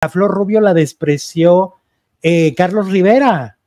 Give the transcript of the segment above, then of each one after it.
a Flor Rubio la despreció eh, Carlos Rivera,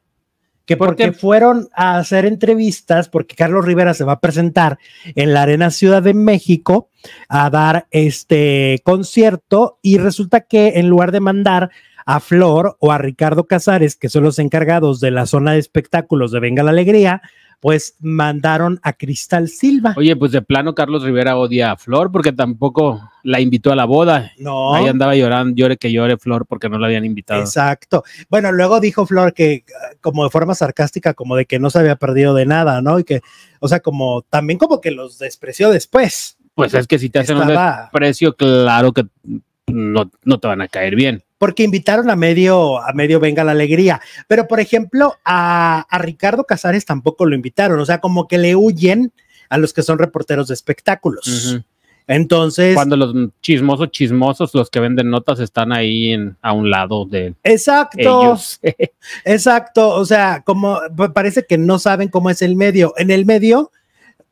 que porque fueron a hacer entrevistas, porque Carlos Rivera se va a presentar en la Arena Ciudad de México a dar este concierto y resulta que en lugar de mandar a Flor o a Ricardo Casares, que son los encargados de la zona de espectáculos de Venga la Alegría, pues mandaron a Cristal Silva. Oye, pues de plano Carlos Rivera odia a Flor porque tampoco la invitó a la boda. No. Ahí andaba llorando, llore que llore Flor porque no la habían invitado. Exacto. Bueno, luego dijo Flor que como de forma sarcástica, como de que no se había perdido de nada, ¿no? Y que, o sea, como también como que los despreció después. Pues es que si te hacen un desprecio, claro que no te van a caer bien porque invitaron a medio, a medio Venga la Alegría. Pero, por ejemplo, a, Ricardo Casares tampoco lo invitaron, o sea, como que le huyen a los que son reporteros de espectáculos. Entonces. Cuando los chismosos, chismosos, los que venden notas están ahí en, a un lado de. Exacto. exacto. O sea, como parece que no saben cómo es el medio. En el medio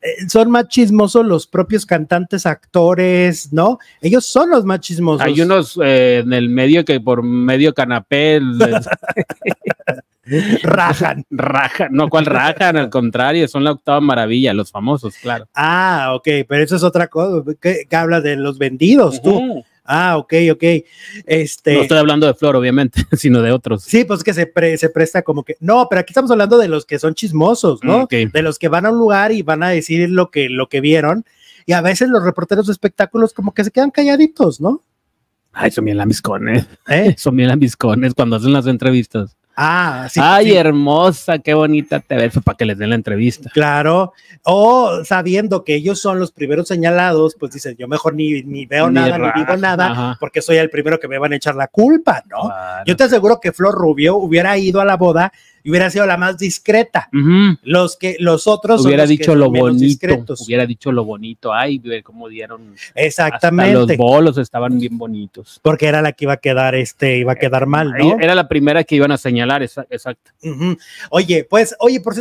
eh, son más chismosos los propios cantantes, actores, ¿no? Ellos son los más chismosos. Hay unos eh, en el medio que por medio canapé rajan. Rajan, no, ¿cuál rajan? Al contrario, son la octava maravilla, los famosos, claro. Ah, ok, pero eso es otra cosa. que habla hablas de los vendidos tú? Ah, ok, ok. Este, no estoy hablando de Flor, obviamente, sino de otros. Sí, pues que se, se presta como que. No, pero aquí estamos hablando de los que son chismosos, ¿no? Mm, de los que van a un lugar y van a decir lo que, lo que vieron. Y a veces los reporteros de espectáculos como que se quedan calladitos, ¿no? Ay, son bien lambiscones. ¿Eh? Son bien lambiscones cuando hacen las entrevistas. Ah, sí. Ay, hermosa, qué bonita te ves pues, para que les den la entrevista. Claro. O sabiendo que ellos son los primeros señalados, pues dicen, yo mejor ni, ni veo nada, ni digo nada, porque soy el primero que me van a echar la culpa, ¿no? Yo te aseguro que Flor Rubio hubiera ido a la boda hubiera sido la más discreta. Los que los otros hubiera dicho lo bonito, hubiera dicho lo bonito, ay, cómo dieron exactamente los bolos estaban bien bonitos. Porque era la que iba a quedar este, iba a quedar mal, ¿no? Era la primera que iban a señalar, exacto. Oye, pues, oye, por